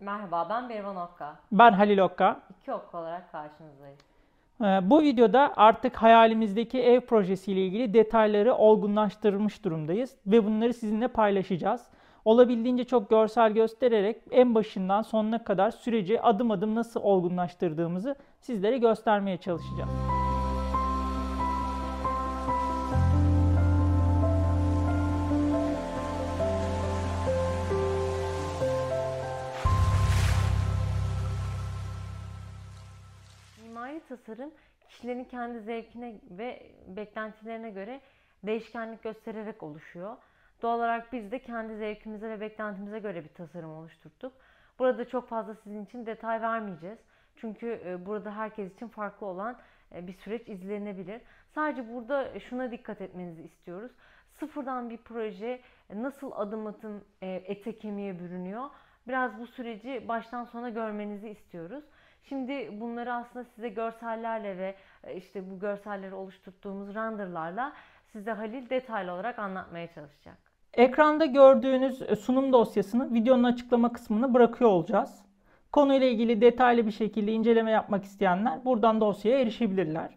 Merhaba ben Berivan Okka. Ben Halil Okka. İki Okka olarak karşınızdayız. Ee, bu videoda artık hayalimizdeki ev projesiyle ilgili detayları olgunlaştırmış durumdayız ve bunları sizinle paylaşacağız. Olabildiğince çok görsel göstererek en başından sonuna kadar süreci adım adım nasıl olgunlaştırdığımızı sizlere göstermeye çalışacağız. tasarım kişilerin kendi zevkine ve beklentilerine göre değişkenlik göstererek oluşuyor. Doğal olarak biz de kendi zevkimize ve beklentimize göre bir tasarım oluşturduk. Burada çok fazla sizin için detay vermeyeceğiz. Çünkü e, burada herkes için farklı olan e, bir süreç izlenebilir. Sadece burada e, şuna dikkat etmenizi istiyoruz. Sıfırdan bir proje nasıl adım atım ete kemiğe bürünüyor? Biraz bu süreci baştan sona görmenizi istiyoruz. Şimdi bunları aslında size görsellerle ve e, işte bu görselleri oluşturduğumuz renderlarla size Halil detaylı olarak anlatmaya çalışacak. Ekranda gördüğünüz e, sunum dosyasını videonun açıklama kısmına bırakıyor olacağız. Konuyla ilgili detaylı bir şekilde inceleme yapmak isteyenler buradan dosyaya erişebilirler.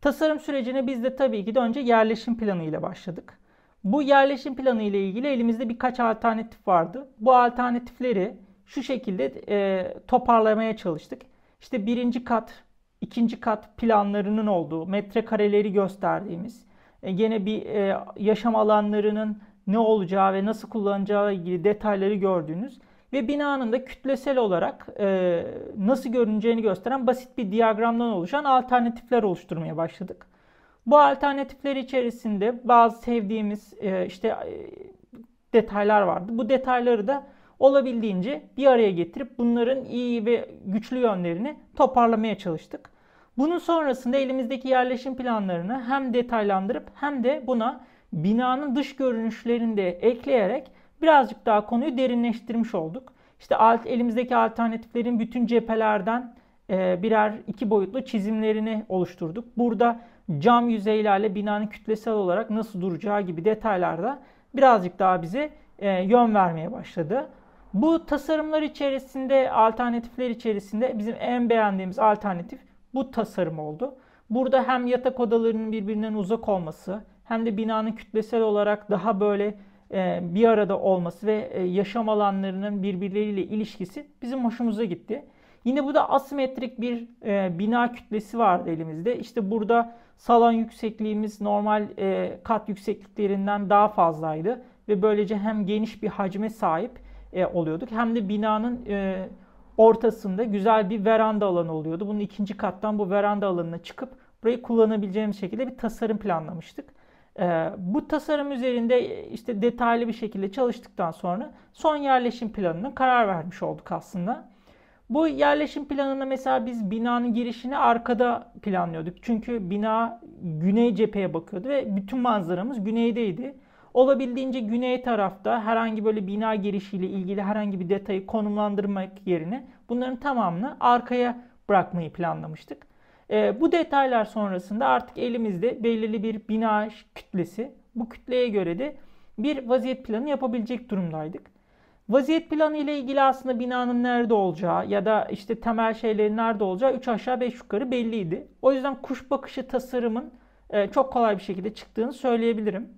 Tasarım sürecine biz de tabii ki de önce yerleşim planı ile başladık. Bu yerleşim planı ile ilgili elimizde birkaç alternatif vardı. Bu alternatifleri şu şekilde e, toparlamaya çalıştık. İşte birinci kat, ikinci kat planlarının olduğu, metrekareleri gösterdiğimiz, e, gene bir e, yaşam alanlarının ne olacağı ve nasıl kullanacağı ilgili detayları gördüğünüz ve binanın da kütlesel olarak e, nasıl görüneceğini gösteren basit bir diyagramdan oluşan alternatifler oluşturmaya başladık. Bu alternatifler içerisinde bazı sevdiğimiz işte detaylar vardı. Bu detayları da olabildiğince bir araya getirip bunların iyi ve güçlü yönlerini toparlamaya çalıştık. Bunun sonrasında elimizdeki yerleşim planlarını hem detaylandırıp hem de buna binanın dış görünüşlerini de ekleyerek birazcık daha konuyu derinleştirmiş olduk. İşte alt, elimizdeki alternatiflerin bütün cephelerden e, birer iki boyutlu çizimlerini oluşturduk. Burada cam yüzeylerle binanın kütlesel olarak nasıl duracağı gibi detaylarda birazcık daha bize e, yön vermeye başladı. Bu tasarımlar içerisinde, alternatifler içerisinde bizim en beğendiğimiz alternatif bu tasarım oldu. Burada hem yatak odalarının birbirinden uzak olması hem de binanın kütlesel olarak daha böyle e, bir arada olması ve e, yaşam alanlarının birbirleriyle ilişkisi bizim hoşumuza gitti. Yine bu da asimetrik bir e, bina kütlesi vardı elimizde. İşte burada salon yüksekliğimiz normal e, kat yüksekliklerinden daha fazlaydı ve böylece hem geniş bir hacme sahip e, oluyorduk. Hem de binanın e, ortasında güzel bir veranda alanı oluyordu. Bunun ikinci kattan bu veranda alanına çıkıp burayı kullanabileceğimiz şekilde bir tasarım planlamıştık. E, bu tasarım üzerinde e, işte detaylı bir şekilde çalıştıktan sonra son yerleşim planına karar vermiş olduk aslında. Bu yerleşim planında mesela biz binanın girişini arkada planlıyorduk. Çünkü bina güney cepheye bakıyordu ve bütün manzaramız güneydeydi. Olabildiğince güney tarafta herhangi böyle bina girişiyle ilgili herhangi bir detayı konumlandırmak yerine bunların tamamını arkaya bırakmayı planlamıştık. E, bu detaylar sonrasında artık elimizde belirli bir bina kütlesi, bu kütleye göre de bir vaziyet planı yapabilecek durumdaydık. Vaziyet planı ile ilgili aslında binanın nerede olacağı ya da işte temel şeylerin nerede olacağı 3 aşağı 5 yukarı belliydi. O yüzden kuş bakışı tasarımın e, çok kolay bir şekilde çıktığını söyleyebilirim.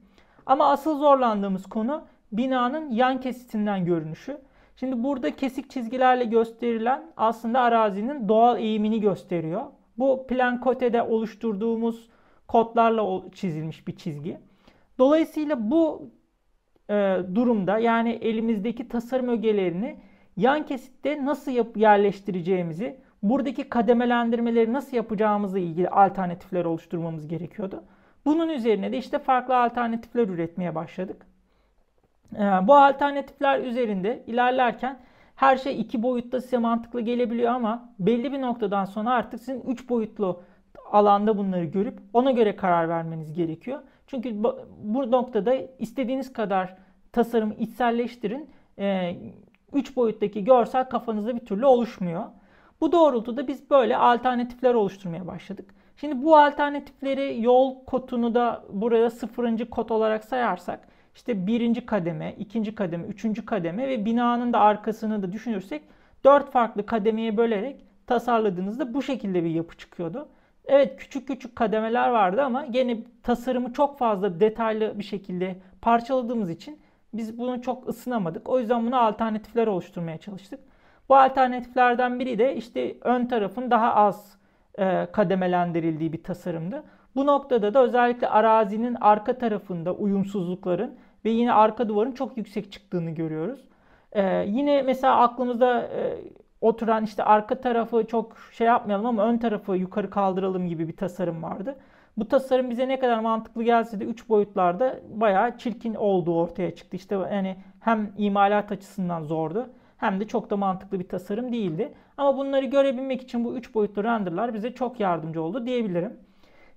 Ama asıl zorlandığımız konu binanın yan kesitinden görünüşü. Şimdi burada kesik çizgilerle gösterilen aslında arazinin doğal eğimini gösteriyor. Bu plan kotede oluşturduğumuz kodlarla çizilmiş bir çizgi. Dolayısıyla bu e, durumda yani elimizdeki tasarım ögelerini yan kesitte nasıl yap- yerleştireceğimizi, buradaki kademelendirmeleri nasıl yapacağımızla ilgili alternatifler oluşturmamız gerekiyordu. Bunun üzerine de işte farklı alternatifler üretmeye başladık. Ee, bu alternatifler üzerinde ilerlerken her şey iki boyutta size mantıklı gelebiliyor ama belli bir noktadan sonra artık sizin üç boyutlu alanda bunları görüp ona göre karar vermeniz gerekiyor. Çünkü bu noktada istediğiniz kadar tasarımı içselleştirin. Ee, üç boyuttaki görsel kafanızda bir türlü oluşmuyor. Bu doğrultuda biz böyle alternatifler oluşturmaya başladık. Şimdi bu alternatifleri yol kotunu da burada sıfırıncı kot olarak sayarsak işte birinci kademe, ikinci kademe, üçüncü kademe ve binanın da arkasını da düşünürsek dört farklı kademeye bölerek tasarladığınızda bu şekilde bir yapı çıkıyordu. Evet küçük küçük kademeler vardı ama gene tasarımı çok fazla detaylı bir şekilde parçaladığımız için biz bunu çok ısınamadık. O yüzden bunu alternatifler oluşturmaya çalıştık. Bu alternatiflerden biri de işte ön tarafın daha az e, kademelendirildiği bir tasarımdı. Bu noktada da özellikle arazinin arka tarafında uyumsuzlukların ve yine arka duvarın çok yüksek çıktığını görüyoruz. E, yine mesela aklımızda e, oturan işte arka tarafı çok şey yapmayalım ama ön tarafı yukarı kaldıralım gibi bir tasarım vardı. Bu tasarım bize ne kadar mantıklı gelse de 3 boyutlarda bayağı çirkin olduğu ortaya çıktı. İşte yani hem imalat açısından zordu hem de çok da mantıklı bir tasarım değildi. Ama bunları görebilmek için bu 3 boyutlu renderlar bize çok yardımcı oldu diyebilirim.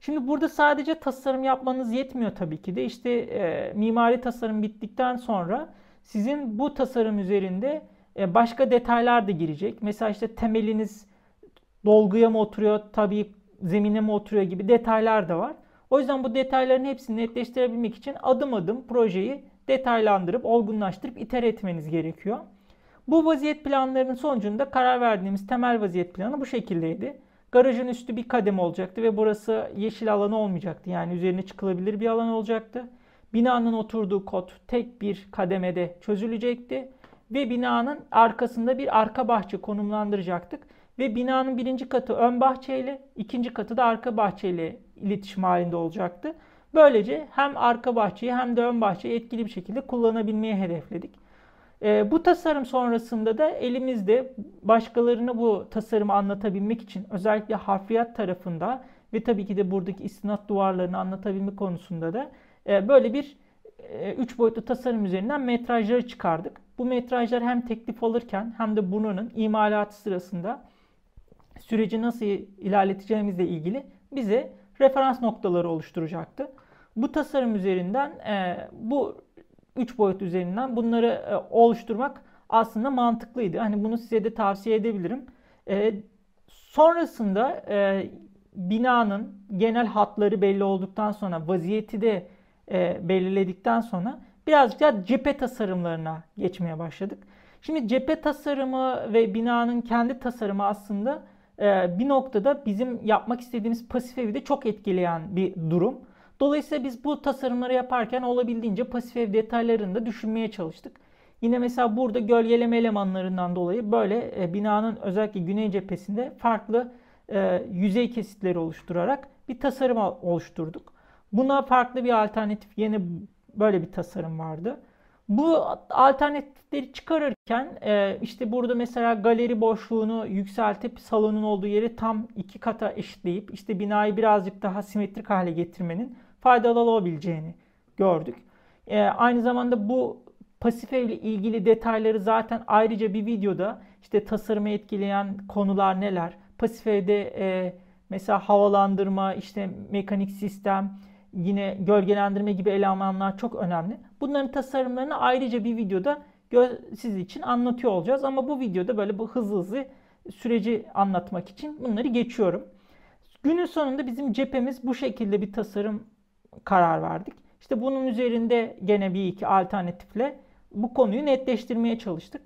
Şimdi burada sadece tasarım yapmanız yetmiyor tabii ki de. İşte e, mimari tasarım bittikten sonra sizin bu tasarım üzerinde e, başka detaylar da girecek. Mesela işte temeliniz dolguya mı oturuyor, tabii zemine mi oturuyor gibi detaylar da var. O yüzden bu detayların hepsini netleştirebilmek için adım adım projeyi detaylandırıp, olgunlaştırıp iter etmeniz gerekiyor. Bu vaziyet planlarının sonucunda karar verdiğimiz temel vaziyet planı bu şekildeydi. Garajın üstü bir kadem olacaktı ve burası yeşil alanı olmayacaktı. Yani üzerine çıkılabilir bir alan olacaktı. Binanın oturduğu kot tek bir kademede çözülecekti ve binanın arkasında bir arka bahçe konumlandıracaktık ve binanın birinci katı ön bahçeyle, ikinci katı da arka bahçeyle iletişim halinde olacaktı. Böylece hem arka bahçeyi hem de ön bahçeyi etkili bir şekilde kullanabilmeyi hedefledik. Ee, bu tasarım sonrasında da elimizde başkalarına bu tasarımı anlatabilmek için özellikle harfiyat tarafında ve tabii ki de buradaki istinat duvarlarını anlatabilme konusunda da e, böyle bir e, üç boyutlu tasarım üzerinden metrajları çıkardık. Bu metrajlar hem teklif alırken hem de bunun imalatı sırasında süreci nasıl ilerleteceğimizle ilgili bize referans noktaları oluşturacaktı. Bu tasarım üzerinden e, bu 3 boyut üzerinden bunları e, oluşturmak aslında mantıklıydı. Hani bunu size de tavsiye edebilirim. E, sonrasında e, binanın genel hatları belli olduktan sonra vaziyeti de e, belirledikten sonra birazcık daha cephe tasarımlarına geçmeye başladık. Şimdi cephe tasarımı ve binanın kendi tasarımı aslında e, bir noktada bizim yapmak istediğimiz pasif evi de çok etkileyen bir durum. Dolayısıyla biz bu tasarımları yaparken olabildiğince pasif ev detaylarını da düşünmeye çalıştık. Yine mesela burada gölgeleme elemanlarından dolayı böyle e, binanın özellikle güney cephesinde farklı e, yüzey kesitleri oluşturarak bir tasarım oluşturduk. Buna farklı bir alternatif yine böyle bir tasarım vardı. Bu alternatifleri çıkarırken e, işte burada mesela galeri boşluğunu yükseltip salonun olduğu yeri tam iki kata eşitleyip işte binayı birazcık daha simetrik hale getirmenin faydalı olabileceğini gördük. E, aynı zamanda bu Pasife ile ilgili detayları zaten ayrıca bir videoda işte tasarımı etkileyen konular neler? Pasife'de e, mesela havalandırma, işte mekanik sistem, yine gölgelendirme gibi elemanlar çok önemli. Bunların tasarımlarını ayrıca bir videoda siz için anlatıyor olacağız. Ama bu videoda böyle bu hızlı hızlı süreci anlatmak için bunları geçiyorum. Günün sonunda bizim cephemiz bu şekilde bir tasarım karar verdik. İşte bunun üzerinde gene bir iki alternatifle bu konuyu netleştirmeye çalıştık.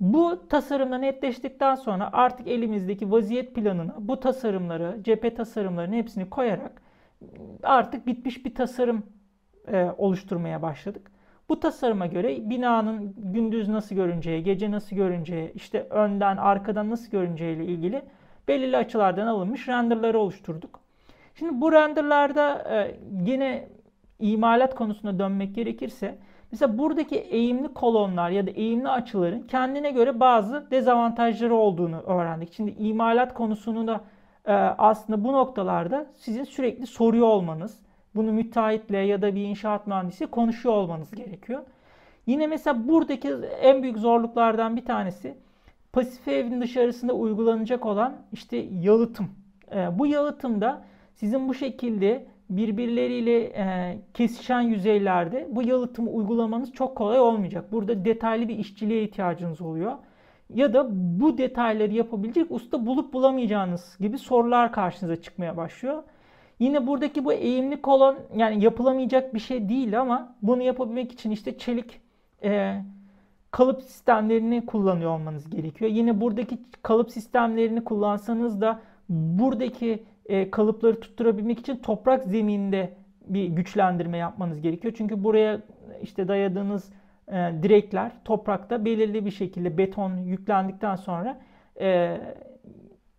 Bu tasarımla netleştikten sonra artık elimizdeki vaziyet planına bu tasarımları, cephe tasarımlarının hepsini koyarak artık bitmiş bir tasarım e, oluşturmaya başladık. Bu tasarıma göre binanın gündüz nasıl görüneceği, gece nasıl görüneceği, işte önden, arkadan nasıl görüneceği ile ilgili belirli açılardan alınmış renderları oluşturduk. Şimdi bu renderlarda e, yine imalat konusuna dönmek gerekirse mesela buradaki eğimli kolonlar ya da eğimli açıların kendine göre bazı dezavantajları olduğunu öğrendik. Şimdi imalat konusunu da e, aslında bu noktalarda sizin sürekli soruyor olmanız, bunu müteahhitle ya da bir inşaat mühendisi konuşuyor olmanız gerekiyor. Yine mesela buradaki en büyük zorluklardan bir tanesi pasif evin dışarısında uygulanacak olan işte yalıtım. E, bu yalıtımda sizin bu şekilde birbirleriyle e, kesişen yüzeylerde bu yalıtımı uygulamanız çok kolay olmayacak. Burada detaylı bir işçiliğe ihtiyacınız oluyor. Ya da bu detayları yapabilecek usta bulup bulamayacağınız gibi sorular karşınıza çıkmaya başlıyor. Yine buradaki bu eğimli kolon yani yapılamayacak bir şey değil ama bunu yapabilmek için işte çelik e, kalıp sistemlerini kullanıyor olmanız gerekiyor. Yine buradaki kalıp sistemlerini kullansanız da buradaki e, kalıpları tutturabilmek için toprak zeminde bir güçlendirme yapmanız gerekiyor. Çünkü buraya işte dayadığınız e, direkler toprakta belirli bir şekilde beton yüklendikten sonra e,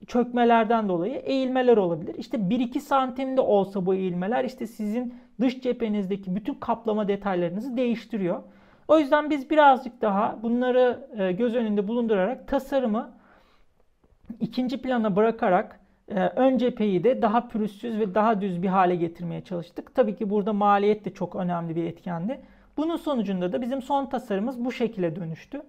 çökmelerden dolayı eğilmeler olabilir. İşte 1-2 santimde olsa bu eğilmeler işte sizin dış cephenizdeki bütün kaplama detaylarınızı değiştiriyor. O yüzden biz birazcık daha bunları e, göz önünde bulundurarak tasarımı ikinci plana bırakarak ee, ön cepheyi de daha pürüzsüz ve daha düz bir hale getirmeye çalıştık. Tabii ki burada maliyet de çok önemli bir etkendi. Bunun sonucunda da bizim son tasarımımız bu şekilde dönüştü.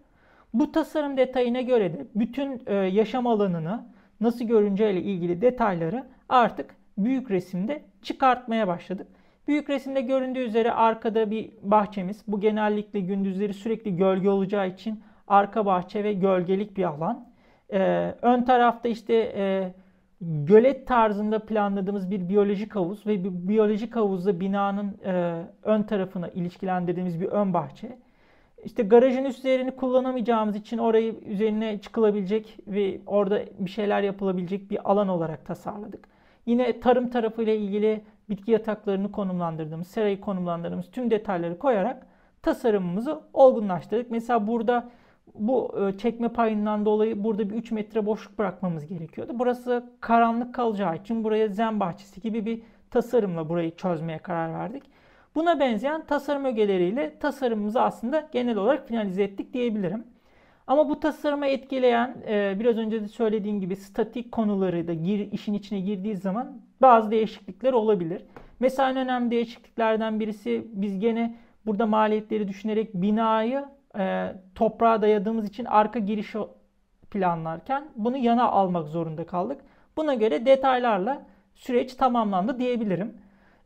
Bu tasarım detayına göre de bütün e, yaşam alanını nasıl görüneceğiyle ilgili detayları artık büyük resimde çıkartmaya başladık. Büyük resimde göründüğü üzere arkada bir bahçemiz. Bu genellikle gündüzleri sürekli gölge olacağı için arka bahçe ve gölgelik bir alan. Ee, ön tarafta işte e, gölet tarzında planladığımız bir biyolojik havuz ve bir biyolojik havuzla binanın e, ön tarafına ilişkilendirdiğimiz bir ön bahçe. İşte garajın üstlerini kullanamayacağımız için orayı üzerine çıkılabilecek ve orada bir şeyler yapılabilecek bir alan olarak tasarladık. Yine tarım tarafıyla ilgili bitki yataklarını konumlandırdığımız, serayı konumlandırdığımız tüm detayları koyarak tasarımımızı olgunlaştırdık. Mesela burada bu e, çekme payından dolayı burada bir 3 metre boşluk bırakmamız gerekiyordu. Burası karanlık kalacağı için buraya zen bahçesi gibi bir tasarımla burayı çözmeye karar verdik. Buna benzeyen tasarım ögeleriyle tasarımımızı aslında genel olarak finalize ettik diyebilirim. Ama bu tasarıma etkileyen e, biraz önce de söylediğim gibi statik konuları da gir, işin içine girdiği zaman bazı değişiklikler olabilir. Mesela en önemli değişikliklerden birisi biz gene burada maliyetleri düşünerek binayı e, toprağa dayadığımız için arka girişi planlarken bunu yana almak zorunda kaldık. Buna göre detaylarla süreç tamamlandı diyebilirim.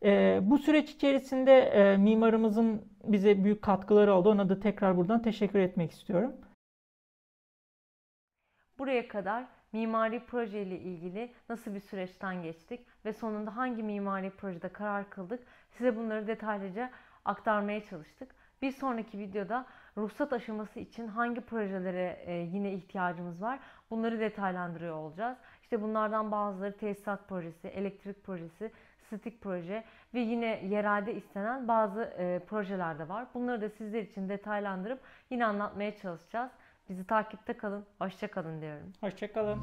E, bu süreç içerisinde e, mimarımızın bize büyük katkıları oldu. Ona da tekrar buradan teşekkür etmek istiyorum. Buraya kadar mimari proje ile ilgili nasıl bir süreçten geçtik ve sonunda hangi mimari projede karar kıldık size bunları detaylıca aktarmaya çalıştık. Bir sonraki videoda ruhsat aşaması için hangi projelere e, yine ihtiyacımız var bunları detaylandırıyor olacağız. İşte bunlardan bazıları tesisat projesi, elektrik projesi, stik proje ve yine yerelde istenen bazı e, projeler de var. Bunları da sizler için detaylandırıp yine anlatmaya çalışacağız. Bizi takipte kalın, hoşça kalın diyorum. Hoşça kalın.